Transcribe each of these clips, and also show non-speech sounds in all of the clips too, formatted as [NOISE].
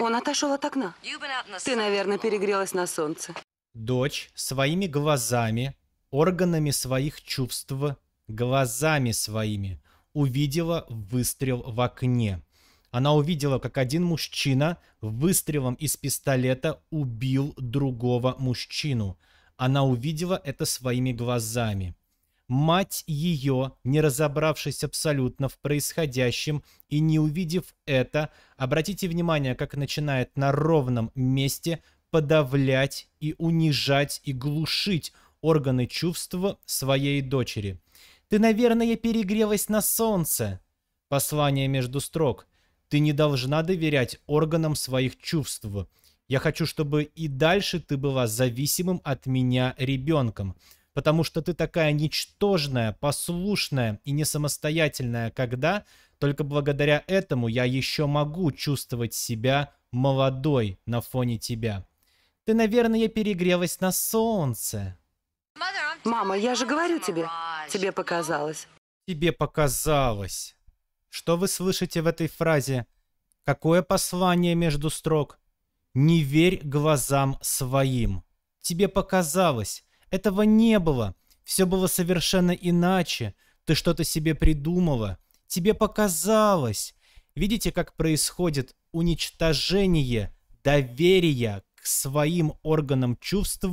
Он отошел от окна. Ты, наверное, перегрелась на солнце. Дочь своими глазами, органами своих чувств, глазами своими увидела выстрел в окне. Она увидела, как один мужчина выстрелом из пистолета убил другого мужчину. Она увидела это своими глазами. Мать ее, не разобравшись абсолютно в происходящем и не увидев это, обратите внимание, как начинает на ровном месте подавлять и унижать и глушить органы чувства своей дочери. «Ты, наверное, перегрелась на солнце!» Послание между строк. «Ты не должна доверять органам своих чувств. Я хочу, чтобы и дальше ты была зависимым от меня ребенком потому что ты такая ничтожная, послушная и не самостоятельная, когда только благодаря этому я еще могу чувствовать себя молодой на фоне тебя. Ты, наверное, перегрелась на солнце. Мама, я же говорю тебе, тебе показалось. Тебе показалось. Что вы слышите в этой фразе? Какое послание между строк? Не верь глазам своим. Тебе показалось. Этого не было. Все было совершенно иначе. Ты что-то себе придумала. Тебе показалось. Видите, как происходит уничтожение доверия к своим органам чувств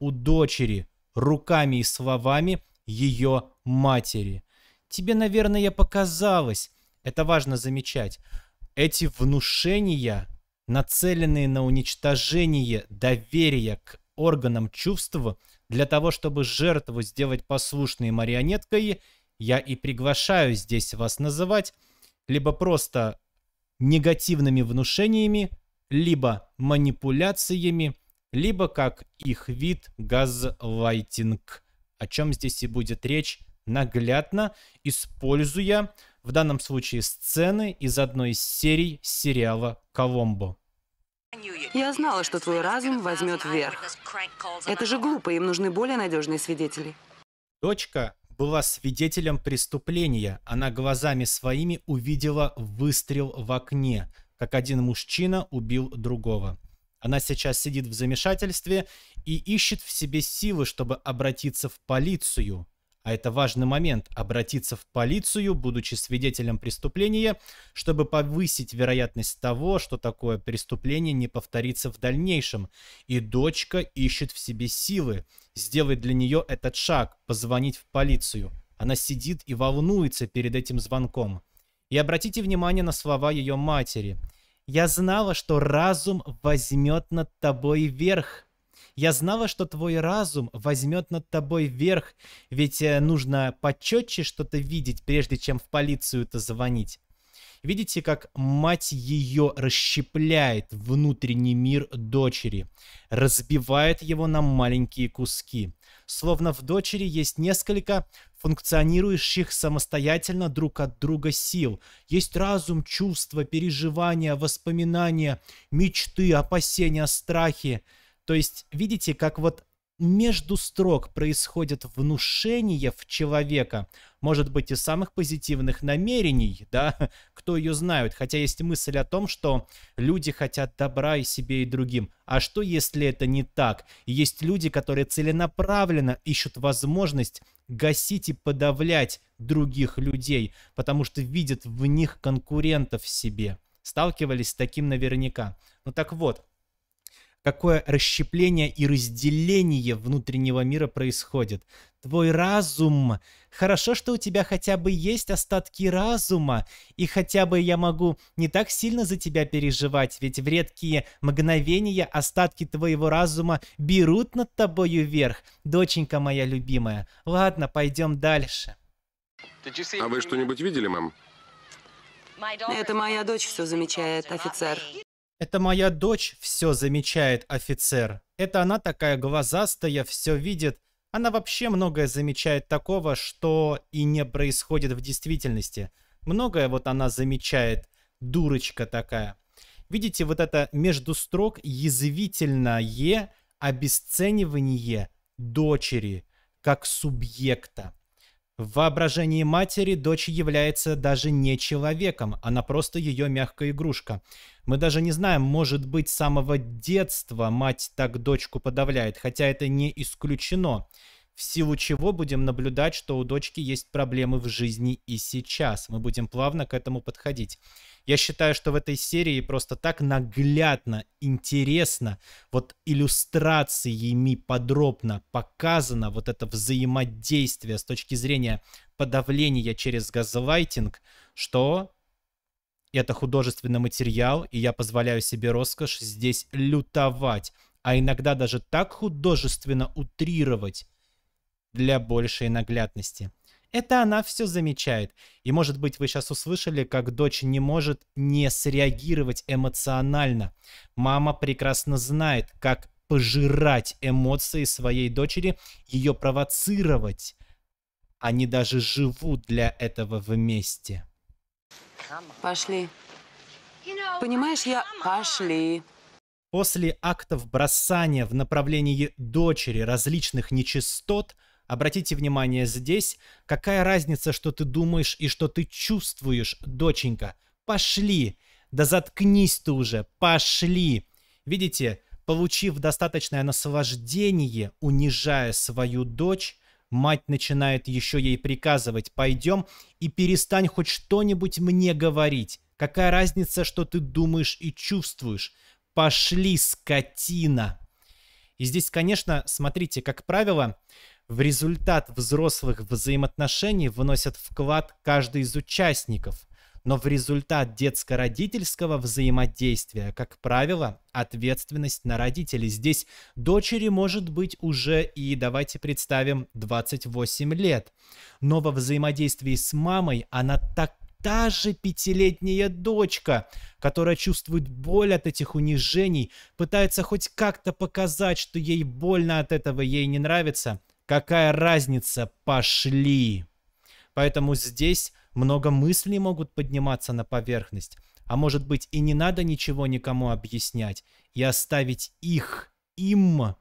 у дочери руками и словами ее матери. Тебе, наверное, показалось, это важно замечать, эти внушения, нацеленные на уничтожение доверия к органам чувств, для того, чтобы жертву сделать послушной марионеткой, я и приглашаю здесь вас называть либо просто негативными внушениями, либо манипуляциями, либо как их вид газлайтинг, о чем здесь и будет речь наглядно, используя в данном случае сцены из одной из серий сериала «Коломбо». Я знала, что твой разум возьмет вверх. Это же глупо, им нужны более надежные свидетели. Дочка была свидетелем преступления. Она глазами своими увидела выстрел в окне, как один мужчина убил другого. Она сейчас сидит в замешательстве и ищет в себе силы, чтобы обратиться в полицию а это важный момент, обратиться в полицию, будучи свидетелем преступления, чтобы повысить вероятность того, что такое преступление не повторится в дальнейшем. И дочка ищет в себе силы сделать для нее этот шаг, позвонить в полицию. Она сидит и волнуется перед этим звонком. И обратите внимание на слова ее матери. «Я знала, что разум возьмет над тобой верх. Я знала, что твой разум возьмет над тобой верх, ведь э, нужно почетче что-то видеть, прежде чем в полицию-то звонить. Видите, как мать ее расщепляет внутренний мир дочери, разбивает его на маленькие куски. Словно в дочери есть несколько функционирующих самостоятельно друг от друга сил. Есть разум, чувства, переживания, воспоминания, мечты, опасения, страхи. То есть, видите, как вот между строк происходит внушение в человека, может быть, из самых позитивных намерений, да, [LAUGHS] кто ее знает, хотя есть мысль о том, что люди хотят добра и себе, и другим. А что, если это не так? есть люди, которые целенаправленно ищут возможность гасить и подавлять других людей, потому что видят в них конкурентов себе. Сталкивались с таким наверняка. Ну так вот, какое расщепление и разделение внутреннего мира происходит. Твой разум. Хорошо, что у тебя хотя бы есть остатки разума, и хотя бы я могу не так сильно за тебя переживать, ведь в редкие мгновения остатки твоего разума берут над тобою вверх, доченька моя любимая. Ладно, пойдем дальше. А вы что-нибудь видели, мам? Это моя дочь все замечает, офицер. «Это моя дочь все замечает, офицер. Это она такая глазастая, все видит. Она вообще многое замечает такого, что и не происходит в действительности. Многое вот она замечает, дурочка такая». Видите, вот это между строк язвительное обесценивание дочери как субъекта. В воображении матери дочь является даже не человеком, она просто ее мягкая игрушка. Мы даже не знаем, может быть, с самого детства мать так дочку подавляет, хотя это не исключено в силу чего будем наблюдать, что у дочки есть проблемы в жизни и сейчас. Мы будем плавно к этому подходить. Я считаю, что в этой серии просто так наглядно, интересно, вот иллюстрациями подробно показано вот это взаимодействие с точки зрения подавления через газлайтинг, что это художественный материал, и я позволяю себе роскошь здесь лютовать, а иногда даже так художественно утрировать, для большей наглядности. Это она все замечает. И, может быть, вы сейчас услышали, как дочь не может не среагировать эмоционально. Мама прекрасно знает, как пожирать эмоции своей дочери, ее провоцировать. Они даже живут для этого вместе. Пошли. Понимаешь, я... Пошли. После актов бросания в направлении дочери различных нечистот – Обратите внимание здесь, какая разница, что ты думаешь и что ты чувствуешь, доченька. Пошли! Да заткнись ты уже! Пошли! Видите, получив достаточное наслаждение, унижая свою дочь, мать начинает еще ей приказывать «пойдем» и перестань хоть что-нибудь мне говорить. Какая разница, что ты думаешь и чувствуешь? Пошли, скотина! И здесь, конечно, смотрите, как правило, в результат взрослых взаимоотношений выносят вклад каждый из участников, но в результат детско-родительского взаимодействия, как правило, ответственность на родителей. Здесь дочери может быть уже и, давайте представим, 28 лет. Но во взаимодействии с мамой она так та же пятилетняя дочка, которая чувствует боль от этих унижений, пытается хоть как-то показать, что ей больно от этого, ей не нравится, Какая разница? Пошли! Поэтому здесь много мыслей могут подниматься на поверхность. А может быть и не надо ничего никому объяснять и оставить их им.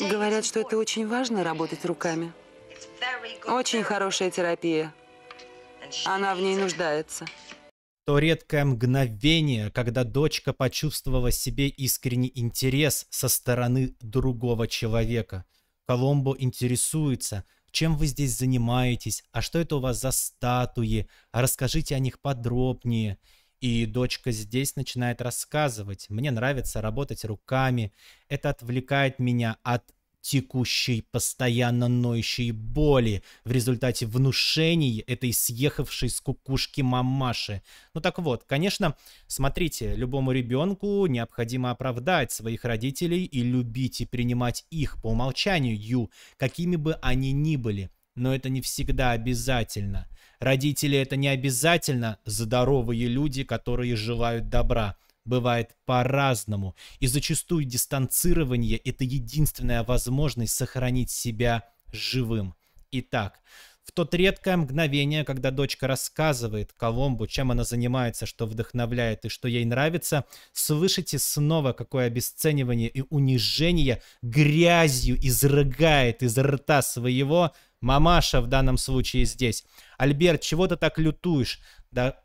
Говорят, что это очень важно работать руками. Очень хорошая терапия. Она в ней нуждается. То редкое мгновение, когда дочка почувствовала себе искренний интерес со стороны другого человека – Коломбо интересуется, чем вы здесь занимаетесь, а что это у вас за статуи, расскажите о них подробнее. И дочка здесь начинает рассказывать. Мне нравится работать руками. Это отвлекает меня от текущей, постоянно ноющей боли в результате внушений этой съехавшей с кукушки мамаши. Ну так вот, конечно, смотрите, любому ребенку необходимо оправдать своих родителей и любить и принимать их по умолчанию, какими бы они ни были. Но это не всегда обязательно. Родители это не обязательно здоровые люди, которые желают добра бывает по-разному, и зачастую дистанцирование – это единственная возможность сохранить себя живым. Итак, в тот редкое мгновение, когда дочка рассказывает Коломбу, чем она занимается, что вдохновляет и что ей нравится, слышите снова, какое обесценивание и унижение грязью изрыгает из рта своего мамаша в данном случае здесь. Альберт, чего ты так лютуешь? Да,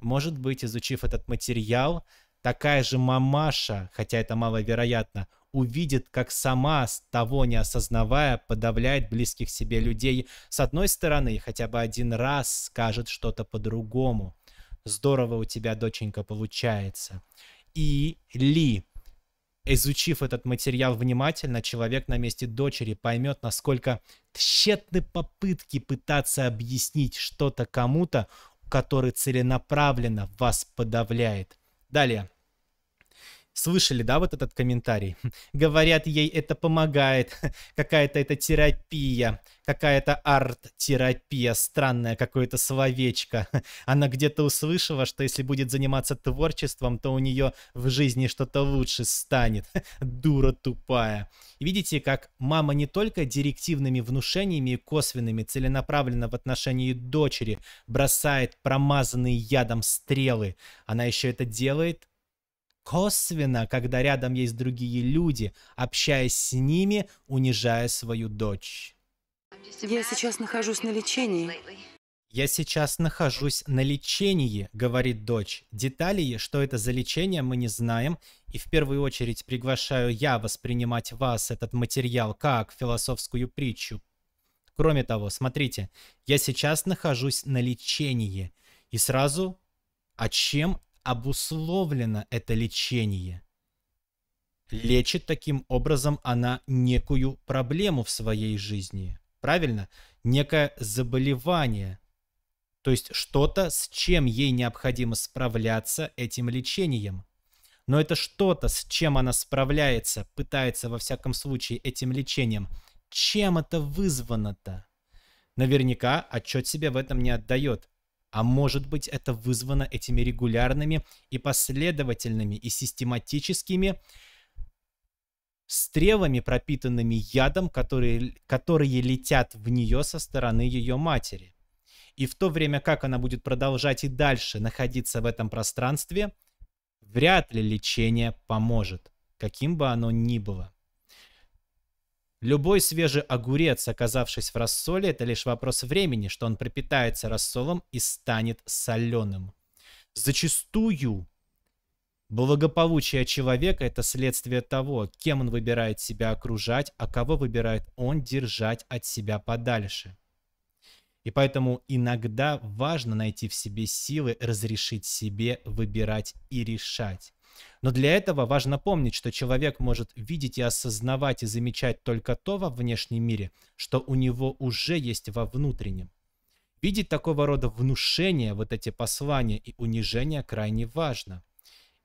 может быть, изучив этот материал, такая же мамаша, хотя это маловероятно, увидит, как сама, того не осознавая, подавляет близких себе людей. С одной стороны, хотя бы один раз скажет что-то по-другому. Здорово у тебя, доченька, получается. И ли, изучив этот материал внимательно, человек на месте дочери поймет, насколько тщетны попытки пытаться объяснить что-то кому-то, который целенаправленно вас подавляет. Далее. Слышали, да, вот этот комментарий? [LAUGHS] Говорят, ей это помогает. [LAUGHS] Какая-то это терапия, какая-то арт-терапия, странное какое-то словечко. [LAUGHS] Она где-то услышала, что если будет заниматься творчеством, то у нее в жизни что-то лучше станет. Дура тупая. Видите, как мама не только директивными внушениями и косвенными целенаправленно в отношении дочери бросает промазанные ядом стрелы, она еще это делает косвенно, когда рядом есть другие люди, общаясь с ними, унижая свою дочь. Я сейчас нахожусь на лечении. «Я сейчас нахожусь на лечении», — говорит дочь. «Детали, что это за лечение, мы не знаем, и в первую очередь приглашаю я воспринимать вас, этот материал, как философскую притчу. Кроме того, смотрите, я сейчас нахожусь на лечении, и сразу, а чем обусловлено это лечение. Лечит таким образом она некую проблему в своей жизни, правильно? Некое заболевание, то есть что-то, с чем ей необходимо справляться этим лечением. Но это что-то, с чем она справляется, пытается во всяком случае этим лечением. Чем это вызвано-то? Наверняка отчет себе в этом не отдает. А может быть это вызвано этими регулярными и последовательными и систематическими стрелами, пропитанными ядом, которые, которые летят в нее со стороны ее матери. И в то время как она будет продолжать и дальше находиться в этом пространстве, вряд ли лечение поможет, каким бы оно ни было. Любой свежий огурец, оказавшись в рассоле, это лишь вопрос времени, что он пропитается рассолом и станет соленым. Зачастую благополучие человека – это следствие того, кем он выбирает себя окружать, а кого выбирает он держать от себя подальше. И поэтому иногда важно найти в себе силы разрешить себе выбирать и решать. Но для этого важно помнить, что человек может видеть и осознавать и замечать только то во внешнем мире, что у него уже есть во внутреннем. Видеть такого рода внушения, вот эти послания и унижения крайне важно.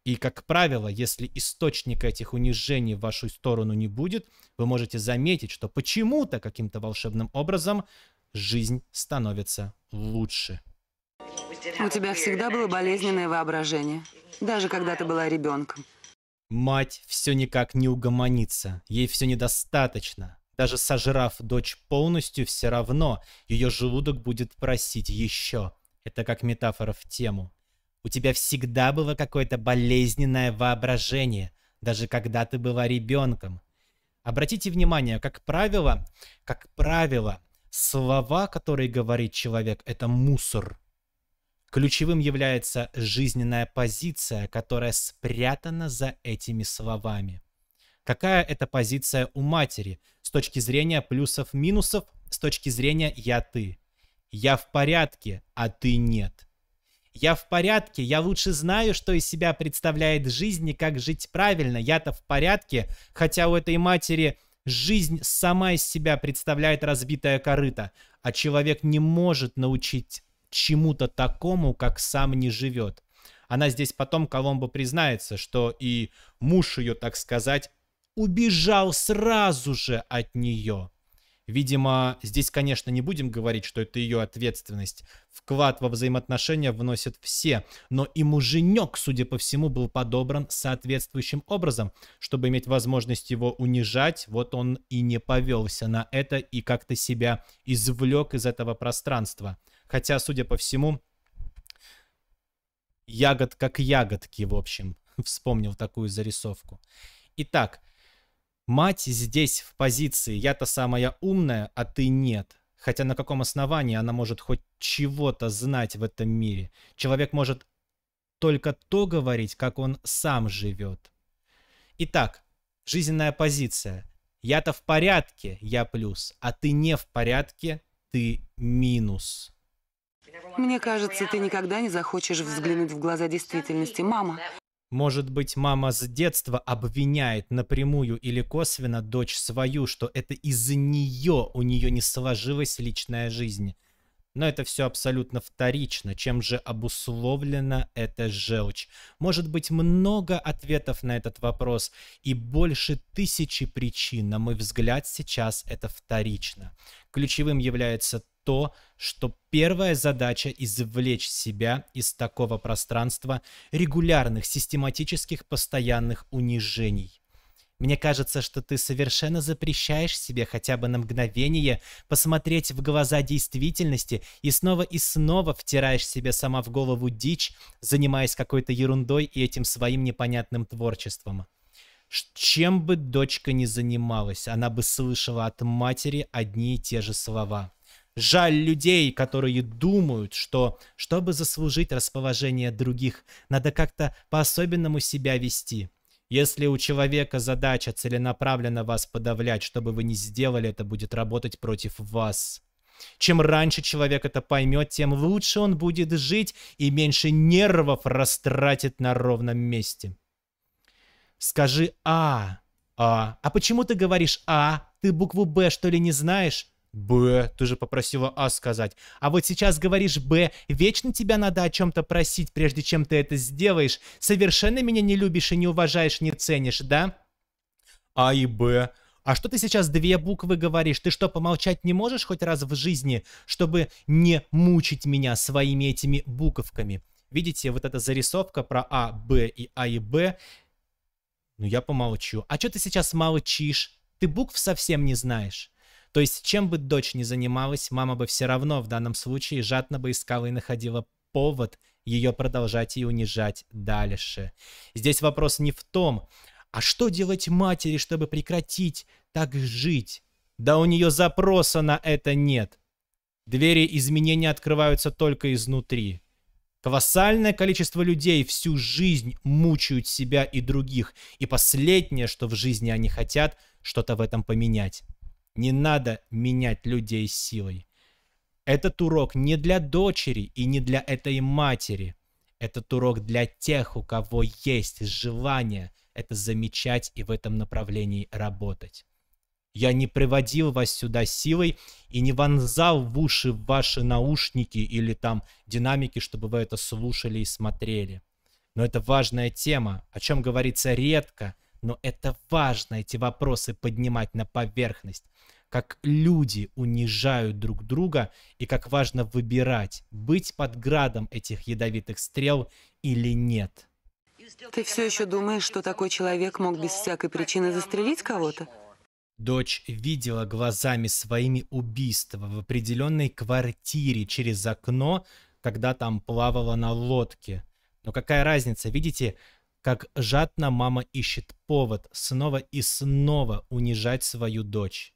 И, как правило, если источник этих унижений в вашу сторону не будет, вы можете заметить, что почему-то каким-то волшебным образом жизнь становится лучше. У тебя всегда было болезненное воображение, даже когда ты была ребенком. Мать все никак не угомонится, ей все недостаточно. Даже сожрав дочь полностью, все равно ее желудок будет просить еще. Это как метафора в тему. У тебя всегда было какое-то болезненное воображение, даже когда ты была ребенком. Обратите внимание, как правило, как правило, слова, которые говорит человек, это мусор. Ключевым является жизненная позиция, которая спрятана за этими словами. Какая это позиция у матери с точки зрения плюсов-минусов, с точки зрения «я-ты»? «Я в порядке, а ты нет». «Я в порядке, я лучше знаю, что из себя представляет жизнь и как жить правильно, я-то в порядке», хотя у этой матери жизнь сама из себя представляет разбитое корыто, а человек не может научить чему-то такому, как сам не живет. Она здесь потом Коломбо признается, что и муж ее, так сказать, убежал сразу же от нее. Видимо, здесь, конечно, не будем говорить, что это ее ответственность. Вклад во взаимоотношения вносят все, но и муженек, судя по всему, был подобран соответствующим образом. Чтобы иметь возможность его унижать, вот он и не повелся на это и как-то себя извлек из этого пространства. Хотя, судя по всему, ягод как ягодки, в общем, [LAUGHS] вспомнил такую зарисовку. Итак, мать здесь в позиции «я-то самая умная, а ты нет». Хотя на каком основании она может хоть чего-то знать в этом мире? Человек может только то говорить, как он сам живет. Итак, жизненная позиция. Я-то в порядке, я плюс, а ты не в порядке, ты минус. Мне кажется, ты никогда не захочешь взглянуть в глаза действительности, мама. Может быть, мама с детства обвиняет напрямую или косвенно дочь свою, что это из-за нее у нее не сложилась личная жизнь. Но это все абсолютно вторично. Чем же обусловлена эта желчь? Может быть, много ответов на этот вопрос и больше тысячи причин, на мой взгляд, сейчас это вторично. Ключевым является то, что первая задача – извлечь себя из такого пространства регулярных, систематических, постоянных унижений. Мне кажется, что ты совершенно запрещаешь себе хотя бы на мгновение посмотреть в глаза действительности и снова и снова втираешь себе сама в голову дичь, занимаясь какой-то ерундой и этим своим непонятным творчеством. Чем бы дочка ни занималась, она бы слышала от матери одни и те же слова. Жаль людей, которые думают, что, чтобы заслужить расположение других, надо как-то по-особенному себя вести. Если у человека задача целенаправленно вас подавлять, чтобы вы не сделали, это будет работать против вас. Чем раньше человек это поймет, тем лучше он будет жить и меньше нервов растратит на ровном месте. Скажи «А». «А». «А почему ты говоришь «А»? Ты букву «Б» что ли не знаешь? «Б», ты же попросила «А» сказать. А вот сейчас говоришь «Б», вечно тебя надо о чем-то просить, прежде чем ты это сделаешь. Совершенно меня не любишь и не уважаешь, не ценишь, да? «А» и «Б». А что ты сейчас две буквы говоришь? Ты что, помолчать не можешь хоть раз в жизни, чтобы не мучить меня своими этими буковками? Видите, вот эта зарисовка про А, Б и А и Б. Ну, я помолчу. А что ты сейчас молчишь? Ты букв совсем не знаешь. То есть, чем бы дочь ни занималась, мама бы все равно в данном случае жадно бы искала и находила повод ее продолжать и унижать дальше. Здесь вопрос не в том, а что делать матери, чтобы прекратить так жить? Да у нее запроса на это нет. Двери изменения открываются только изнутри. Колоссальное количество людей всю жизнь мучают себя и других, и последнее, что в жизни они хотят, что-то в этом поменять. Не надо менять людей силой. Этот урок не для дочери и не для этой матери. Этот урок для тех, у кого есть желание это замечать и в этом направлении работать. Я не приводил вас сюда силой и не вонзал в уши ваши наушники или там динамики, чтобы вы это слушали и смотрели. Но это важная тема, о чем говорится редко – но это важно, эти вопросы поднимать на поверхность. Как люди унижают друг друга и как важно выбирать, быть под градом этих ядовитых стрел или нет. Ты все еще думаешь, что такой человек мог без всякой причины застрелить кого-то? Дочь видела глазами своими убийства в определенной квартире через окно, когда там плавала на лодке. Но какая разница, видите, как жадно мама ищет повод снова и снова унижать свою дочь.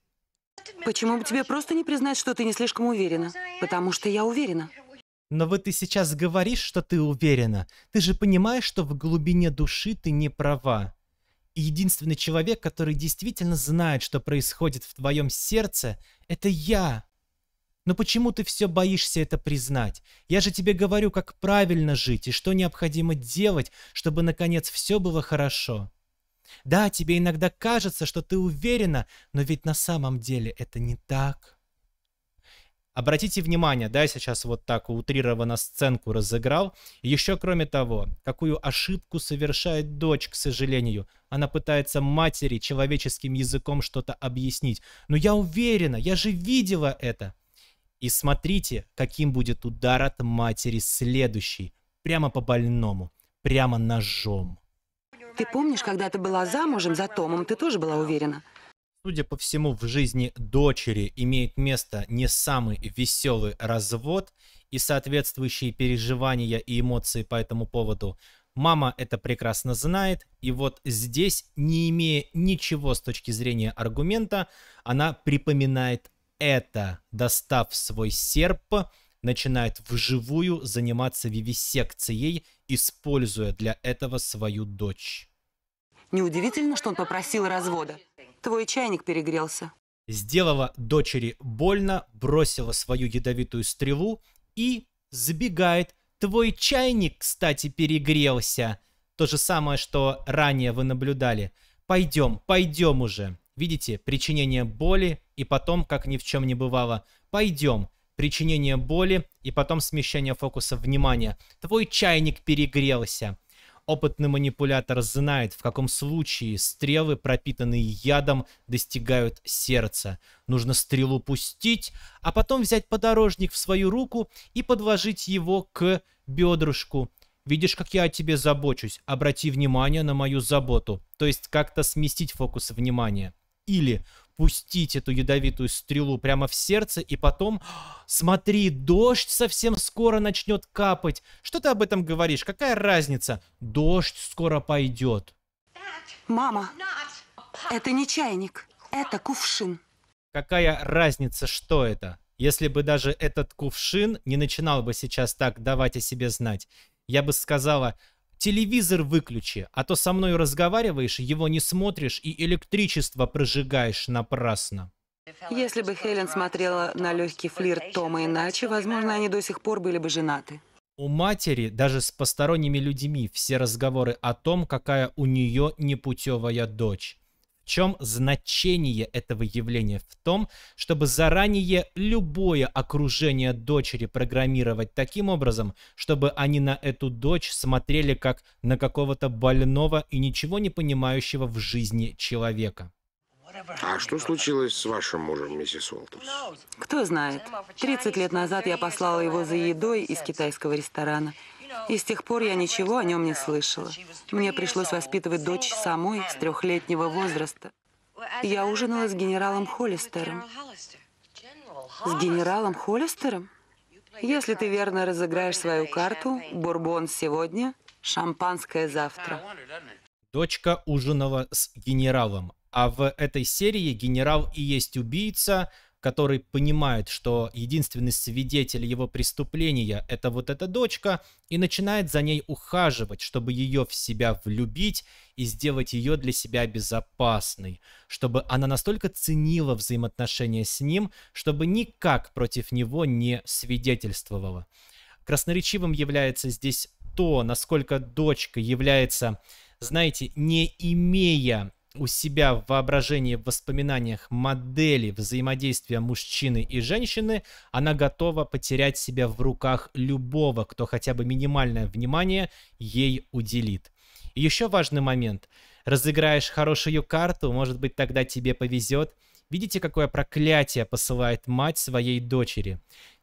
Почему бы тебе просто не признать, что ты не слишком уверена? Потому что я уверена. Но вот ты сейчас говоришь, что ты уверена. Ты же понимаешь, что в глубине души ты не права. И единственный человек, который действительно знает, что происходит в твоем сердце, это я. Но почему ты все боишься это признать? Я же тебе говорю, как правильно жить и что необходимо делать, чтобы, наконец, все было хорошо. Да, тебе иногда кажется, что ты уверена, но ведь на самом деле это не так. Обратите внимание, да, я сейчас вот так утрированно сценку разыграл. Еще кроме того, какую ошибку совершает дочь, к сожалению. Она пытается матери человеческим языком что-то объяснить. Но я уверена, я же видела это. И смотрите, каким будет удар от матери следующий. Прямо по больному. Прямо ножом. Ты помнишь, когда ты была замужем за Томом, ты тоже была уверена? Судя по всему, в жизни дочери имеет место не самый веселый развод и соответствующие переживания и эмоции по этому поводу. Мама это прекрасно знает, и вот здесь, не имея ничего с точки зрения аргумента, она припоминает это, достав свой серп, начинает вживую заниматься вивисекцией, используя для этого свою дочь. Неудивительно, что он попросил развода. Твой чайник перегрелся. Сделала дочери больно, бросила свою ядовитую стрелу и сбегает. Твой чайник, кстати, перегрелся. То же самое, что ранее вы наблюдали. Пойдем, пойдем уже. Видите, причинение боли и потом, как ни в чем не бывало, «Пойдем», причинение боли и потом смещение фокуса внимания. Твой чайник перегрелся. Опытный манипулятор знает, в каком случае стрелы, пропитанные ядом, достигают сердца. Нужно стрелу пустить, а потом взять подорожник в свою руку и подложить его к бедрушку. Видишь, как я о тебе забочусь, обрати внимание на мою заботу, то есть как-то сместить фокус внимания. Или пустить эту ядовитую стрелу прямо в сердце, и потом, смотри, дождь совсем скоро начнет капать. Что ты об этом говоришь? Какая разница? Дождь скоро пойдет. Мама, это не чайник, это кувшин. Какая разница, что это? Если бы даже этот кувшин не начинал бы сейчас так давать о себе знать, я бы сказала, Телевизор выключи, а то со мной разговариваешь, его не смотришь и электричество прожигаешь напрасно. Если бы Хелен смотрела на легкий флирт Тома иначе, возможно, они до сих пор были бы женаты. У матери, даже с посторонними людьми, все разговоры о том, какая у нее непутевая дочь чем значение этого явления? В том, чтобы заранее любое окружение дочери программировать таким образом, чтобы они на эту дочь смотрели как на какого-то больного и ничего не понимающего в жизни человека. А что случилось с вашим мужем, миссис Уолтерс? Кто знает. 30 лет назад я послала его за едой из китайского ресторана. И с тех пор я ничего о нем не слышала. Мне пришлось воспитывать дочь самой с трехлетнего возраста. Я ужинала с генералом Холлистером. С генералом Холлистером? Если ты верно разыграешь свою карту, бурбон сегодня, шампанское завтра. Дочка ужинала с генералом. А в этой серии генерал и есть убийца – который понимает, что единственный свидетель его преступления — это вот эта дочка, и начинает за ней ухаживать, чтобы ее в себя влюбить и сделать ее для себя безопасной, чтобы она настолько ценила взаимоотношения с ним, чтобы никак против него не свидетельствовала. Красноречивым является здесь то, насколько дочка является, знаете, не имея у себя в воображении, в воспоминаниях модели взаимодействия мужчины и женщины, она готова потерять себя в руках любого, кто хотя бы минимальное внимание ей уделит. И еще важный момент. Разыграешь хорошую карту, может быть, тогда тебе повезет. Видите, какое проклятие посылает мать своей дочери?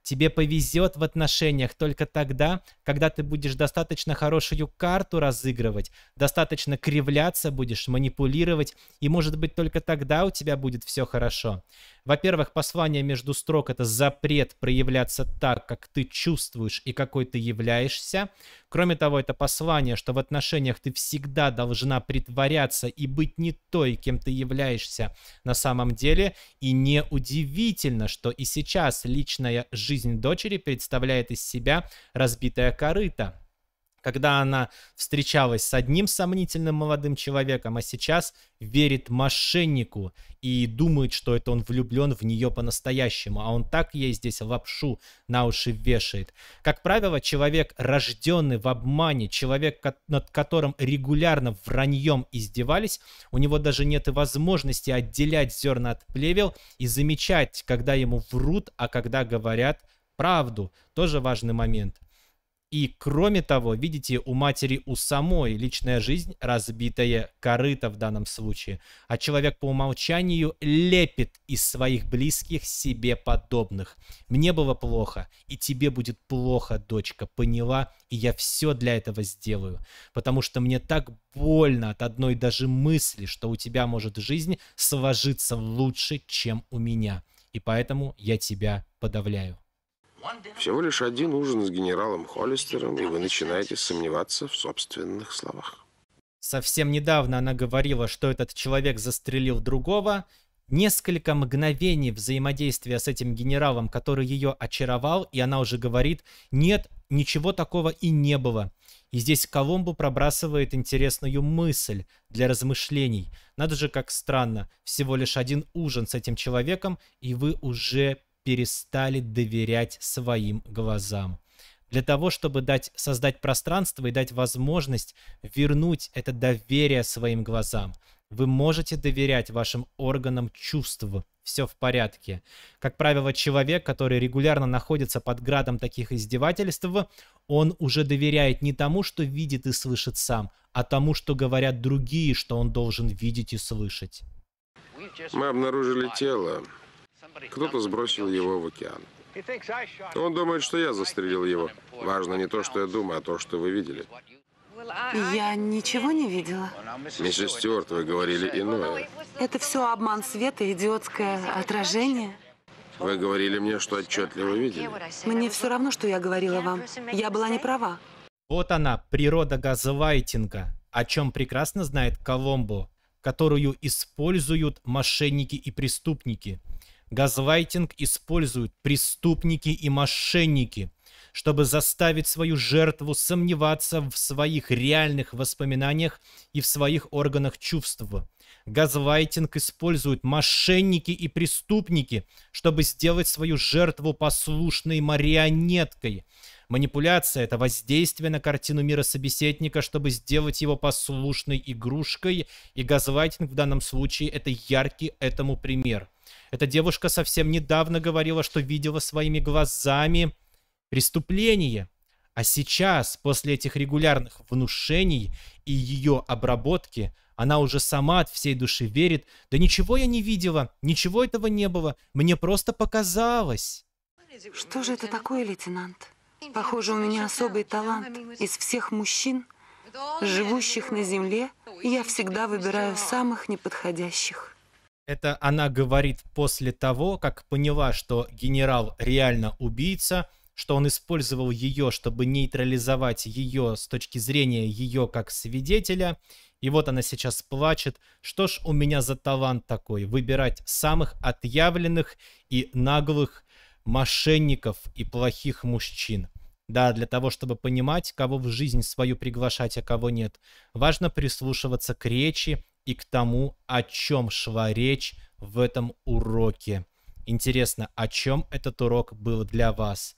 Тебе повезет в отношениях только тогда, когда ты будешь достаточно хорошую карту разыгрывать, достаточно кривляться будешь, манипулировать, и, может быть, только тогда у тебя будет все хорошо. Во-первых, послание между строк — это запрет проявляться так, как ты чувствуешь и какой ты являешься. Кроме того, это послание, что в отношениях ты всегда должна притворяться и быть не той, кем ты являешься на самом деле. И неудивительно, что и сейчас личная жизнь дочери представляет из себя разбитое корыто когда она встречалась с одним сомнительным молодым человеком, а сейчас верит мошеннику и думает, что это он влюблен в нее по-настоящему, а он так ей здесь лапшу на уши вешает. Как правило, человек, рожденный в обмане, человек, над которым регулярно враньем издевались, у него даже нет и возможности отделять зерна от плевел и замечать, когда ему врут, а когда говорят правду. Тоже важный момент. И кроме того, видите, у матери у самой личная жизнь разбитая корыто в данном случае. А человек по умолчанию лепит из своих близких себе подобных. Мне было плохо, и тебе будет плохо, дочка, поняла? И я все для этого сделаю. Потому что мне так больно от одной даже мысли, что у тебя может жизнь сложиться лучше, чем у меня. И поэтому я тебя подавляю. Всего лишь один ужин с генералом Холлистером, и вы начинаете сомневаться в собственных словах. Совсем недавно она говорила, что этот человек застрелил другого. Несколько мгновений взаимодействия с этим генералом, который ее очаровал, и она уже говорит, нет, ничего такого и не было. И здесь Колумбу пробрасывает интересную мысль для размышлений. Надо же, как странно, всего лишь один ужин с этим человеком, и вы уже перестали доверять своим глазам. Для того, чтобы дать, создать пространство и дать возможность вернуть это доверие своим глазам, вы можете доверять вашим органам чувств, все в порядке. Как правило, человек, который регулярно находится под градом таких издевательств, он уже доверяет не тому, что видит и слышит сам, а тому, что говорят другие, что он должен видеть и слышать. Мы обнаружили тело, кто-то сбросил его в океан. Он думает, что я застрелил его. Важно не то, что я думаю, а то, что вы видели. Я ничего не видела. Миссис Стюарт, вы говорили иное. Это все обман света, идиотское отражение. Вы говорили мне, что отчетливо видели. Мне все равно, что я говорила вам. Я была не права. Вот она, природа газовайтинга, о чем прекрасно знает Коломбо, которую используют мошенники и преступники – Газлайтинг используют преступники и мошенники, чтобы заставить свою жертву сомневаться в своих реальных воспоминаниях и в своих органах чувств. Газлайтинг используют мошенники и преступники, чтобы сделать свою жертву послушной марионеткой, Манипуляция — это воздействие на картину мира собеседника, чтобы сделать его послушной игрушкой, и газлайтинг в данном случае — это яркий этому пример. Эта девушка совсем недавно говорила, что видела своими глазами преступление. А сейчас, после этих регулярных внушений и ее обработки, она уже сама от всей души верит. Да ничего я не видела, ничего этого не было, мне просто показалось. Что же это такое, лейтенант? Похоже, у меня особый талант. Из всех мужчин, живущих на земле, я всегда выбираю самых неподходящих. Это она говорит после того, как поняла, что генерал реально убийца, что он использовал ее, чтобы нейтрализовать ее с точки зрения ее как свидетеля. И вот она сейчас плачет. Что ж у меня за талант такой? Выбирать самых отъявленных и наглых мошенников и плохих мужчин. Да, для того, чтобы понимать, кого в жизнь свою приглашать, а кого нет, важно прислушиваться к речи и к тому, о чем шла речь в этом уроке. Интересно, о чем этот урок был для вас?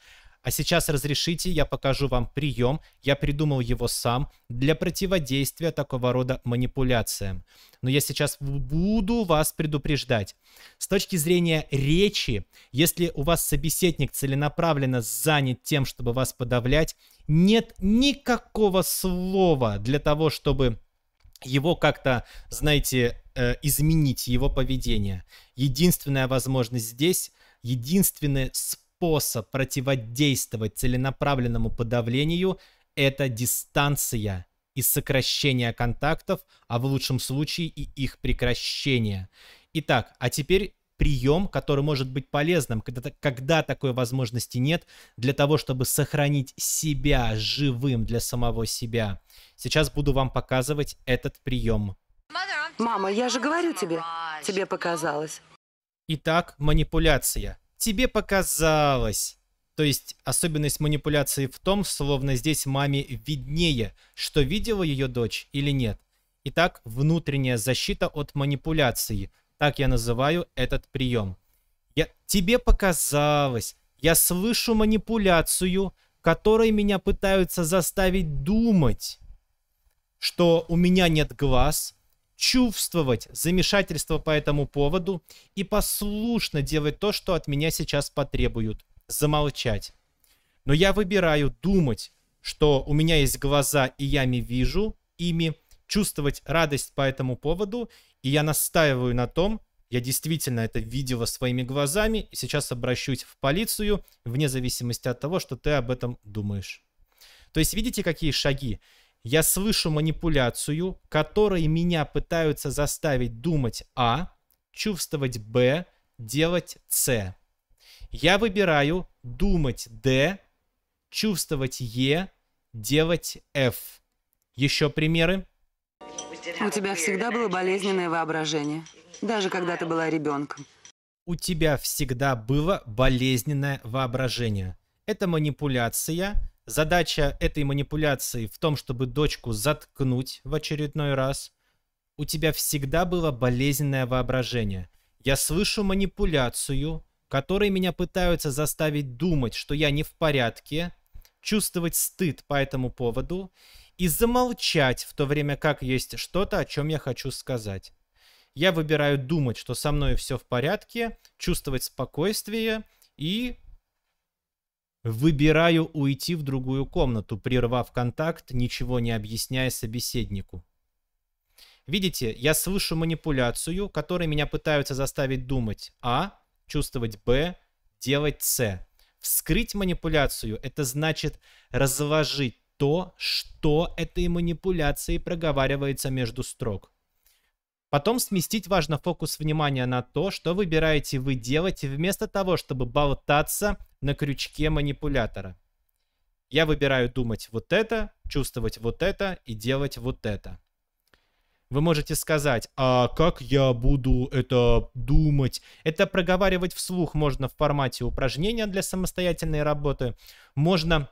А сейчас разрешите, я покажу вам прием, я придумал его сам, для противодействия такого рода манипуляциям. Но я сейчас буду вас предупреждать. С точки зрения речи, если у вас собеседник целенаправленно занят тем, чтобы вас подавлять, нет никакого слова для того, чтобы его как-то, знаете, э, изменить его поведение. Единственная возможность здесь, единственный способ способ противодействовать целенаправленному подавлению – это дистанция и сокращение контактов, а в лучшем случае и их прекращение. Итак, а теперь прием, который может быть полезным, когда, когда такой возможности нет, для того, чтобы сохранить себя живым для самого себя. Сейчас буду вам показывать этот прием. Мама, я же говорю тебе, тебе показалось. Итак, манипуляция тебе показалось. То есть особенность манипуляции в том, словно здесь маме виднее, что видела ее дочь или нет. Итак, внутренняя защита от манипуляции. Так я называю этот прием. Я... Тебе показалось. Я слышу манипуляцию, которой меня пытаются заставить думать, что у меня нет глаз, чувствовать замешательство по этому поводу и послушно делать то, что от меня сейчас потребуют – замолчать. Но я выбираю думать, что у меня есть глаза и я ими вижу, ими чувствовать радость по этому поводу, и я настаиваю на том, я действительно это видела своими глазами, и сейчас обращусь в полицию, вне зависимости от того, что ты об этом думаешь. То есть видите, какие шаги? я слышу манипуляцию, которой меня пытаются заставить думать А, чувствовать Б, делать С. Я выбираю думать Д, чувствовать Е, делать F. Еще примеры? У тебя всегда было болезненное воображение, даже когда ты была ребенком. У тебя всегда было болезненное воображение. Это манипуляция, Задача этой манипуляции в том, чтобы дочку заткнуть в очередной раз. У тебя всегда было болезненное воображение. Я слышу манипуляцию, которой меня пытаются заставить думать, что я не в порядке, чувствовать стыд по этому поводу и замолчать в то время как есть что-то, о чем я хочу сказать. Я выбираю думать, что со мной все в порядке, чувствовать спокойствие и Выбираю уйти в другую комнату, прервав контакт, ничего не объясняя собеседнику. Видите, я слышу манипуляцию, которой меня пытаются заставить думать А, чувствовать Б, делать С. Вскрыть манипуляцию – это значит разложить то, что этой манипуляцией проговаривается между строк. Потом сместить важно фокус внимания на то, что выбираете вы делать, вместо того, чтобы болтаться на крючке манипулятора. Я выбираю думать вот это, чувствовать вот это и делать вот это. Вы можете сказать, а как я буду это думать? Это проговаривать вслух можно в формате упражнения для самостоятельной работы. Можно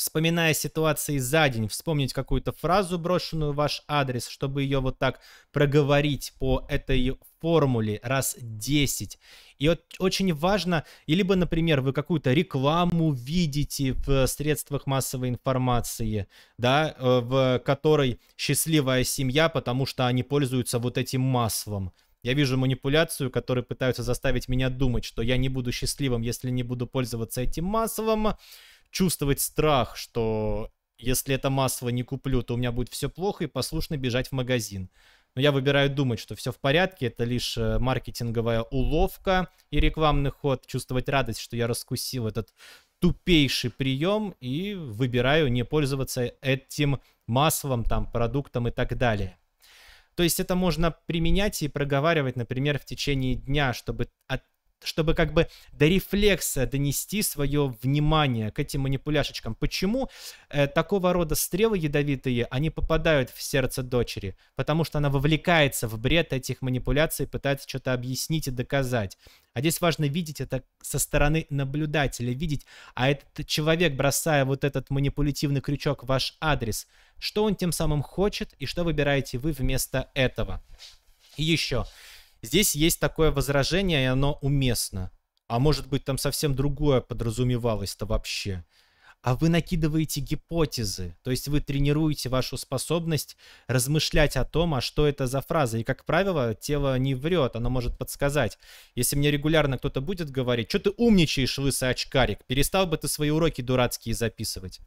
вспоминая ситуации за день, вспомнить какую-то фразу, брошенную в ваш адрес, чтобы ее вот так проговорить по этой формуле раз 10. И вот очень важно, и либо, например, вы какую-то рекламу видите в средствах массовой информации, да, э, в которой счастливая семья, потому что они пользуются вот этим маслом. Я вижу манипуляцию, которые пытаются заставить меня думать, что я не буду счастливым, если не буду пользоваться этим маслом чувствовать страх, что если это массово не куплю, то у меня будет все плохо, и послушно бежать в магазин. Но я выбираю думать, что все в порядке, это лишь э, маркетинговая уловка и рекламный ход, чувствовать радость, что я раскусил этот тупейший прием и выбираю не пользоваться этим массовым там продуктом и так далее. То есть это можно применять и проговаривать, например, в течение дня, чтобы от чтобы как бы до рефлекса донести свое внимание к этим манипуляшечкам. Почему э, такого рода стрелы ядовитые, они попадают в сердце дочери? Потому что она вовлекается в бред этих манипуляций, пытается что-то объяснить и доказать. А здесь важно видеть это со стороны наблюдателя, видеть, а этот человек, бросая вот этот манипулятивный крючок в ваш адрес, что он тем самым хочет и что выбираете вы вместо этого. И еще, Здесь есть такое возражение, и оно уместно. А может быть, там совсем другое подразумевалось-то вообще. А вы накидываете гипотезы, то есть вы тренируете вашу способность размышлять о том, а что это за фраза. И, как правило, тело не врет, оно может подсказать. Если мне регулярно кто-то будет говорить, что ты умничаешь, лысый очкарик, перестал бы ты свои уроки дурацкие записывать.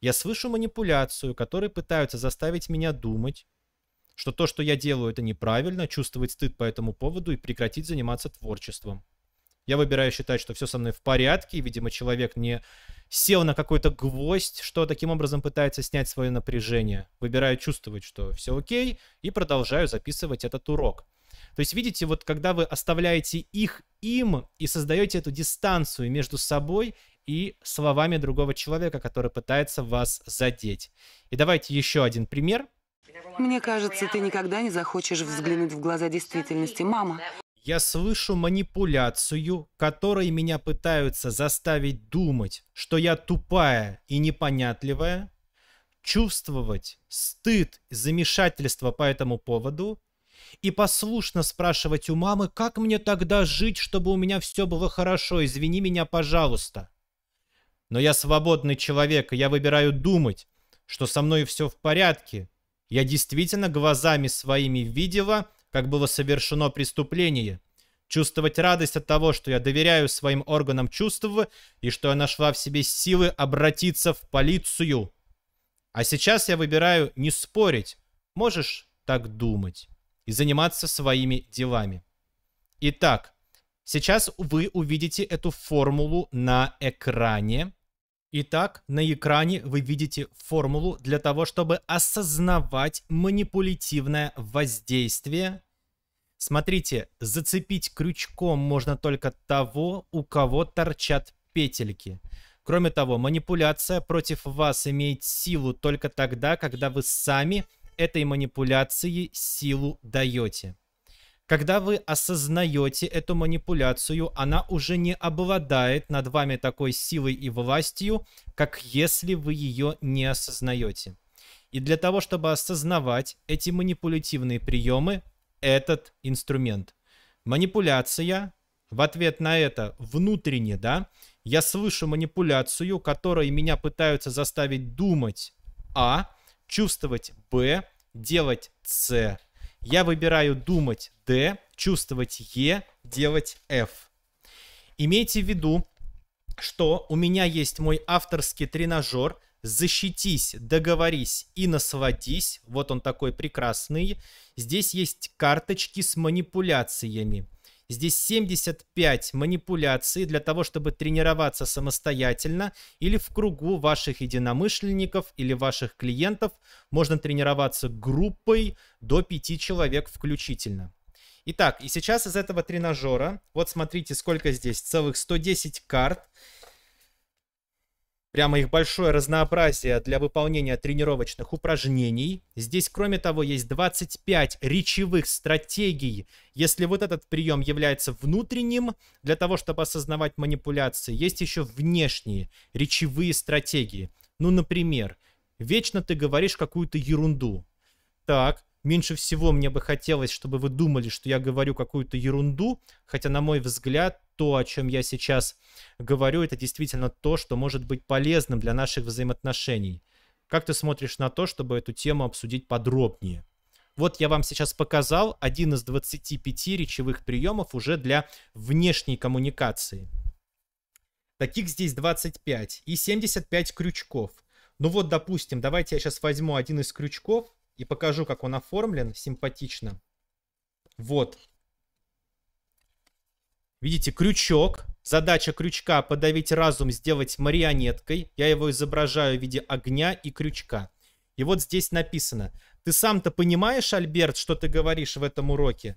Я слышу манипуляцию, которые пытаются заставить меня думать, что то, что я делаю, это неправильно, чувствовать стыд по этому поводу и прекратить заниматься творчеством. Я выбираю считать, что все со мной в порядке, и, видимо, человек не сел на какой-то гвоздь, что таким образом пытается снять свое напряжение. Выбираю чувствовать, что все окей, и продолжаю записывать этот урок. То есть, видите, вот когда вы оставляете их им и создаете эту дистанцию между собой и словами другого человека, который пытается вас задеть. И давайте еще один пример – мне кажется, ты никогда не захочешь взглянуть в глаза действительности, мама. Я слышу манипуляцию, которой меня пытаются заставить думать, что я тупая и непонятливая, чувствовать стыд и замешательство по этому поводу и послушно спрашивать у мамы, как мне тогда жить, чтобы у меня все было хорошо, извини меня, пожалуйста. Но я свободный человек, и я выбираю думать, что со мной все в порядке, я действительно глазами своими видела, как было совершено преступление. Чувствовать радость от того, что я доверяю своим органам чувств и что я нашла в себе силы обратиться в полицию. А сейчас я выбираю не спорить. Можешь так думать. И заниматься своими делами. Итак, сейчас вы увидите эту формулу на экране. Итак, на экране вы видите формулу для того, чтобы осознавать манипулятивное воздействие. Смотрите, зацепить крючком можно только того, у кого торчат петельки. Кроме того, манипуляция против вас имеет силу только тогда, когда вы сами этой манипуляции силу даете. Когда вы осознаете эту манипуляцию, она уже не обладает над вами такой силой и властью, как если вы ее не осознаете. И для того, чтобы осознавать эти манипулятивные приемы, этот инструмент. Манипуляция, в ответ на это внутренне, да, я слышу манипуляцию, которой меня пытаются заставить думать А, чувствовать Б, делать С, я выбираю думать D, чувствовать E, делать F. Имейте в виду, что у меня есть мой авторский тренажер «Защитись, договорись и насладись». Вот он такой прекрасный. Здесь есть карточки с манипуляциями. Здесь 75 манипуляций для того, чтобы тренироваться самостоятельно или в кругу ваших единомышленников или ваших клиентов. Можно тренироваться группой до 5 человек включительно. Итак, и сейчас из этого тренажера, вот смотрите, сколько здесь, целых 110 карт прямо их большое разнообразие для выполнения тренировочных упражнений. Здесь, кроме того, есть 25 речевых стратегий. Если вот этот прием является внутренним, для того, чтобы осознавать манипуляции, есть еще внешние речевые стратегии. Ну, например, вечно ты говоришь какую-то ерунду. Так, меньше всего мне бы хотелось, чтобы вы думали, что я говорю какую-то ерунду, хотя, на мой взгляд, то, о чем я сейчас говорю, это действительно то, что может быть полезным для наших взаимоотношений. Как ты смотришь на то, чтобы эту тему обсудить подробнее? Вот я вам сейчас показал один из 25 речевых приемов уже для внешней коммуникации. Таких здесь 25 и 75 крючков. Ну вот, допустим, давайте я сейчас возьму один из крючков – и покажу, как он оформлен симпатично. Вот. Видите, крючок. Задача крючка подавить разум, сделать марионеткой. Я его изображаю в виде огня и крючка. И вот здесь написано. Ты сам-то понимаешь, Альберт, что ты говоришь в этом уроке?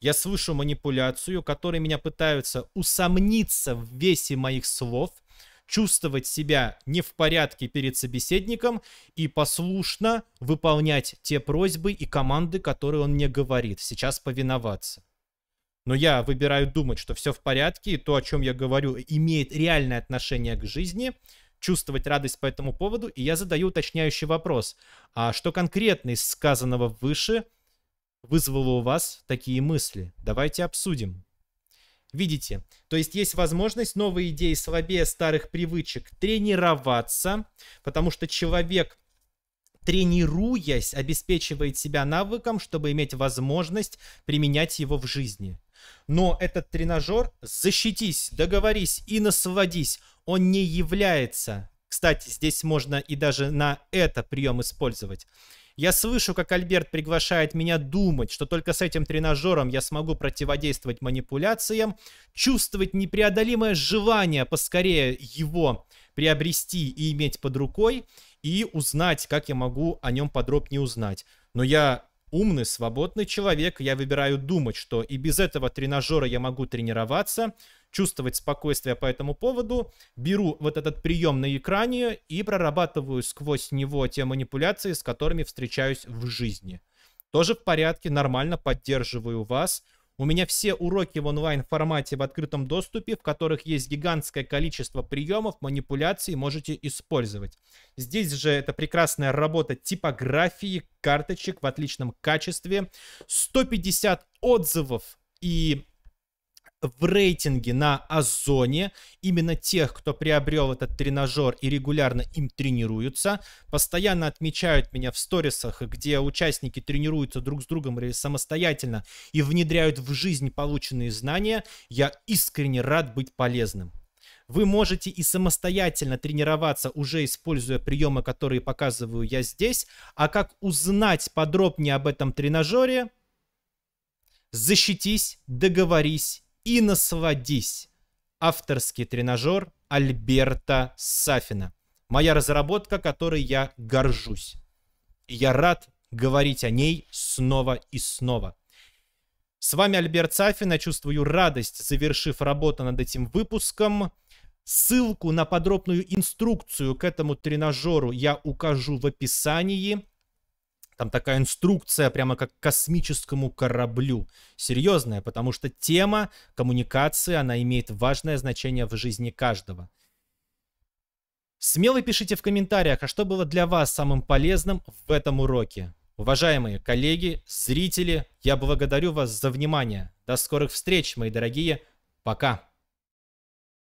Я слышу манипуляцию, которой меня пытаются усомниться в весе моих слов – чувствовать себя не в порядке перед собеседником и послушно выполнять те просьбы и команды, которые он мне говорит, сейчас повиноваться. Но я выбираю думать, что все в порядке, и то, о чем я говорю, имеет реальное отношение к жизни, чувствовать радость по этому поводу, и я задаю уточняющий вопрос. А что конкретно из сказанного выше вызвало у вас такие мысли? Давайте обсудим. Видите? То есть есть возможность новые идеи слабее старых привычек тренироваться, потому что человек тренируясь, обеспечивает себя навыком, чтобы иметь возможность применять его в жизни. Но этот тренажер «защитись, договорись и насладись» он не является. Кстати, здесь можно и даже на это прием использовать я слышу, как Альберт приглашает меня думать, что только с этим тренажером я смогу противодействовать манипуляциям, чувствовать непреодолимое желание поскорее его приобрести и иметь под рукой, и узнать, как я могу о нем подробнее узнать. Но я умный, свободный человек, я выбираю думать, что и без этого тренажера я могу тренироваться, чувствовать спокойствие по этому поводу, беру вот этот прием на экране и прорабатываю сквозь него те манипуляции, с которыми встречаюсь в жизни. Тоже в порядке, нормально, поддерживаю вас. У меня все уроки в онлайн-формате в открытом доступе, в которых есть гигантское количество приемов, манипуляций, можете использовать. Здесь же это прекрасная работа типографии, карточек в отличном качестве, 150 отзывов и в рейтинге на Озоне именно тех, кто приобрел этот тренажер и регулярно им тренируются. Постоянно отмечают меня в сторисах, где участники тренируются друг с другом или самостоятельно и внедряют в жизнь полученные знания. Я искренне рад быть полезным. Вы можете и самостоятельно тренироваться, уже используя приемы, которые показываю я здесь. А как узнать подробнее об этом тренажере? Защитись, договорись и насладись Авторский тренажер Альберта Сафина. Моя разработка, которой я горжусь. И я рад говорить о ней снова и снова. С вами Альберт Сафин. Я чувствую радость, завершив работу над этим выпуском. Ссылку на подробную инструкцию к этому тренажеру я укажу в описании. Там такая инструкция прямо как к космическому кораблю. Серьезная, потому что тема коммуникации, она имеет важное значение в жизни каждого. Смело пишите в комментариях, а что было для вас самым полезным в этом уроке. Уважаемые коллеги, зрители, я благодарю вас за внимание. До скорых встреч, мои дорогие. Пока.